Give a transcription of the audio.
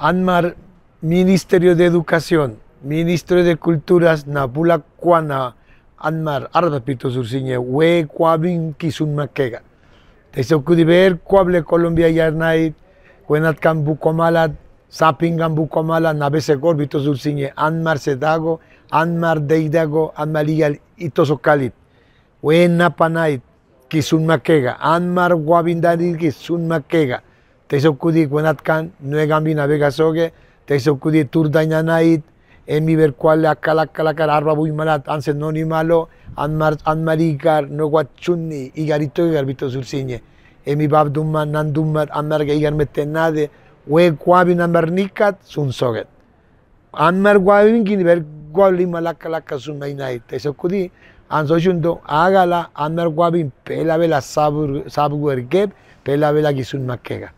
ANMAR, Ministerio de Educación, Ministro de Culturas, Nabula Cuana, ANMAR, Ardapito Surciñe, Hue Cuabin Kisunmaquega. Cuable Colombia Yarnay, Cuenat bucomala, Sapingan Bucomala, gor Pito Surciñe, ANMAR Sedago, ANMAR Deidago, ANMARIAL Itosokalit, Hue Napanait, Makega, ANMAR Guabindari Makega, tenéis un cudi que no hay que cambiar de casa, tenéis un cudi que no hay que cambiar de casa, tenéis un cudi no guat txunni, igarito de casa, tenéis Emi cudi que no hay que igar meten nade, ue un cudi nikat, zun zoget. que guabin de casa, tenéis un zun que no hay que cambiar de casa, tenéis un cudi pela bela hay que